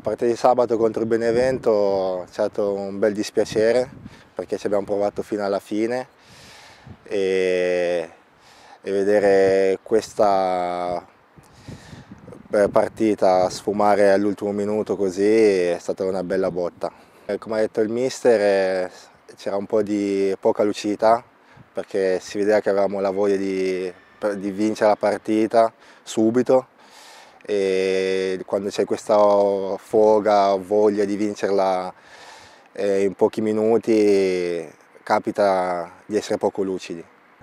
La partita di sabato contro il Benevento è stato un bel dispiacere perché ci abbiamo provato fino alla fine e, e vedere questa eh, partita sfumare all'ultimo minuto così è stata una bella botta. Eh, come ha detto il mister eh, c'era un po' di poca lucidità perché si vedeva che avevamo la voglia di, di vincere la partita subito e quando c'è questa foga, voglia di vincerla eh, in pochi minuti capita di essere poco lucidi.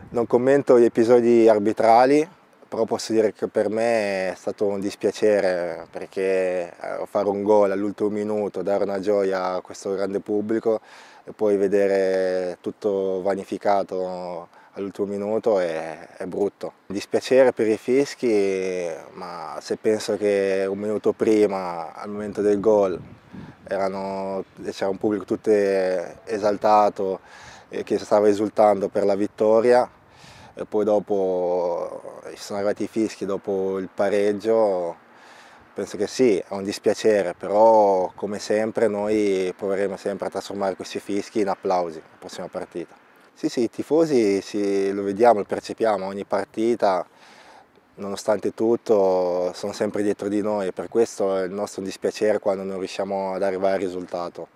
Non commento gli episodi arbitrali, però posso dire che per me è stato un dispiacere perché eh, fare un gol all'ultimo minuto, dare una gioia a questo grande pubblico e poi vedere tutto vanificato all'ultimo minuto è, è brutto. Dispiacere per i fischi, ma se penso che un minuto prima, al momento del gol, c'era un pubblico tutto esaltato e eh, che stava esultando per la vittoria, e poi dopo ci eh, sono arrivati i fischi dopo il pareggio, penso che sì, è un dispiacere, però come sempre noi proveremo sempre a trasformare questi fischi in applausi la prossima partita. Sì, sì, i tifosi sì, lo vediamo, lo percepiamo, ogni partita, nonostante tutto, sono sempre dietro di noi, per questo è il nostro dispiacere quando non riusciamo ad arrivare al risultato.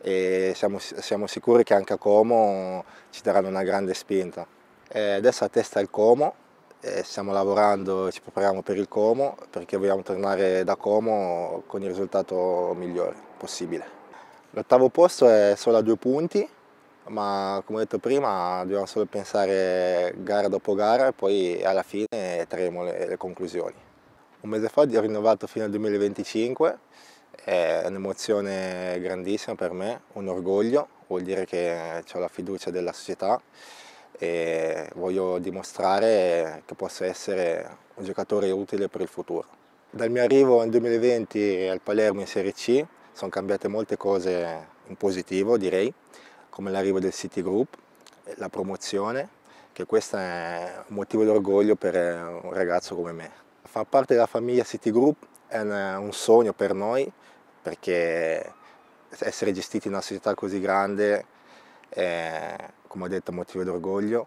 E siamo, siamo sicuri che anche a Como ci daranno una grande spinta. E adesso a testa il Como, stiamo lavorando, ci prepariamo per il Como perché vogliamo tornare da Como con il risultato migliore possibile. L'ottavo posto è solo a due punti, ma come ho detto prima dobbiamo solo pensare gara dopo gara e poi alla fine trarremo le, le, conclusioni. Un mese fa ho rinnovato fino al 2025, è un'emozione grandissima per me, un orgoglio, vuol dire che ho la fiducia della società e voglio dimostrare che posso essere un giocatore utile per il futuro. Dal mio arrivo nel 2020 al Palermo in Serie C sono cambiate molte cose in positivo direi, come l'arrivo del Citigroup, eh, la promozione, che questo è un motivo d'orgoglio per eh, un ragazzo come me. Far parte della famiglia Citigroup è eh, un sogno per noi, perché essere gestiti in una società così grande è, come ho detto, un motivo d'orgoglio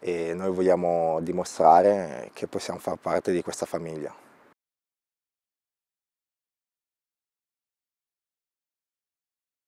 e noi vogliamo dimostrare che possiamo far parte di questa famiglia.